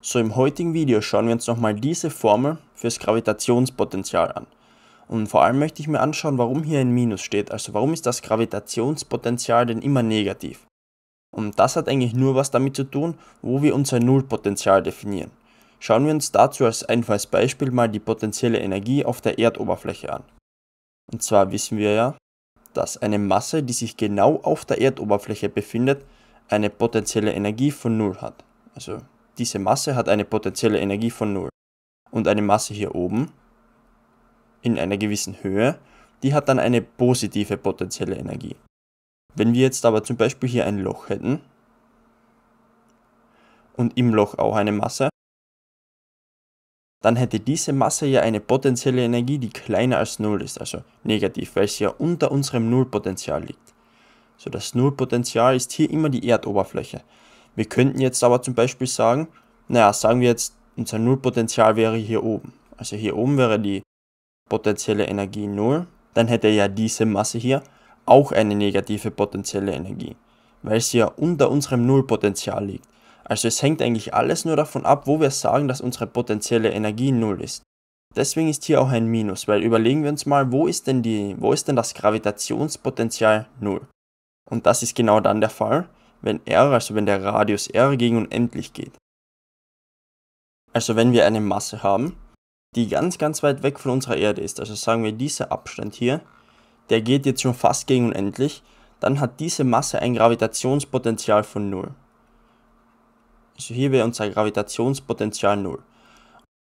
So im heutigen Video schauen wir uns nochmal diese Formel fürs Gravitationspotenzial an. Und vor allem möchte ich mir anschauen, warum hier ein Minus steht, also warum ist das Gravitationspotenzial denn immer negativ? Und das hat eigentlich nur was damit zu tun, wo wir unser Nullpotenzial definieren. Schauen wir uns dazu als einfaches Beispiel mal die potenzielle Energie auf der Erdoberfläche an. Und zwar wissen wir ja, dass eine Masse, die sich genau auf der Erdoberfläche befindet, eine potenzielle Energie von Null hat. Also diese Masse hat eine potenzielle Energie von 0 und eine Masse hier oben in einer gewissen Höhe, die hat dann eine positive potenzielle Energie. Wenn wir jetzt aber zum Beispiel hier ein Loch hätten und im Loch auch eine Masse, dann hätte diese Masse ja eine potenzielle Energie, die kleiner als 0 ist, also negativ, weil sie ja unter unserem Nullpotenzial liegt. So das Nullpotenzial ist hier immer die Erdoberfläche. Wir könnten jetzt aber zum Beispiel sagen, naja, sagen wir jetzt, unser Nullpotenzial wäre hier oben. Also hier oben wäre die potenzielle Energie 0. Dann hätte ja diese Masse hier auch eine negative potenzielle Energie, weil sie ja unter unserem Nullpotenzial liegt. Also es hängt eigentlich alles nur davon ab, wo wir sagen, dass unsere potenzielle Energie 0 ist. Deswegen ist hier auch ein Minus, weil überlegen wir uns mal, wo ist denn, die, wo ist denn das Gravitationspotenzial 0? Und das ist genau dann der Fall, wenn r, also wenn der Radius r gegen unendlich geht. Also wenn wir eine Masse haben, die ganz, ganz weit weg von unserer Erde ist, also sagen wir dieser Abstand hier, der geht jetzt schon fast gegen unendlich, dann hat diese Masse ein Gravitationspotenzial von 0. Also hier wäre unser Gravitationspotenzial 0.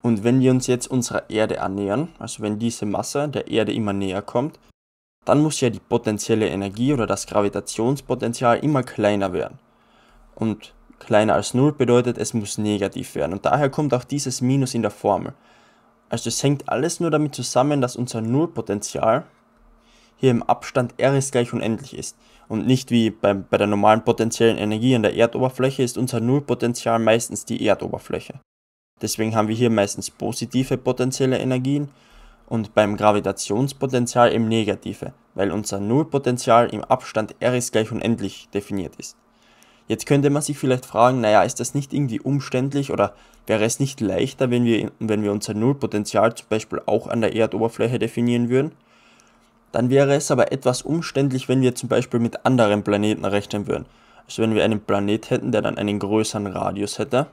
Und wenn wir uns jetzt unserer Erde annähern, also wenn diese Masse der Erde immer näher kommt, dann muss ja die potenzielle Energie oder das Gravitationspotenzial immer kleiner werden. Und kleiner als 0 bedeutet, es muss negativ werden. Und daher kommt auch dieses Minus in der Formel. Also es hängt alles nur damit zusammen, dass unser Nullpotenzial hier im Abstand R ist gleich unendlich ist. Und nicht wie bei, bei der normalen potenziellen Energie an der Erdoberfläche ist unser Nullpotenzial meistens die Erdoberfläche. Deswegen haben wir hier meistens positive potenzielle Energien und beim Gravitationspotenzial im Negative, weil unser Nullpotenzial im Abstand r ist gleich unendlich definiert ist. Jetzt könnte man sich vielleicht fragen, naja, ist das nicht irgendwie umständlich oder wäre es nicht leichter, wenn wir, wenn wir unser Nullpotenzial zum Beispiel auch an der Erdoberfläche definieren würden? Dann wäre es aber etwas umständlich, wenn wir zum Beispiel mit anderen Planeten rechnen würden. Also wenn wir einen Planet hätten, der dann einen größeren Radius hätte,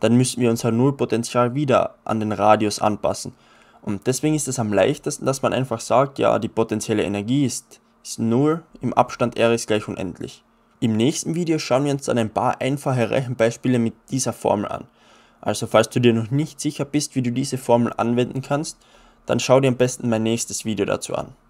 dann müssten wir unser Nullpotenzial wieder an den Radius anpassen. Und deswegen ist es am leichtesten, dass man einfach sagt, ja, die potenzielle Energie ist, ist null, im Abstand R ist gleich unendlich. Im nächsten Video schauen wir uns dann ein paar einfache Rechenbeispiele mit dieser Formel an. Also falls du dir noch nicht sicher bist, wie du diese Formel anwenden kannst, dann schau dir am besten mein nächstes Video dazu an.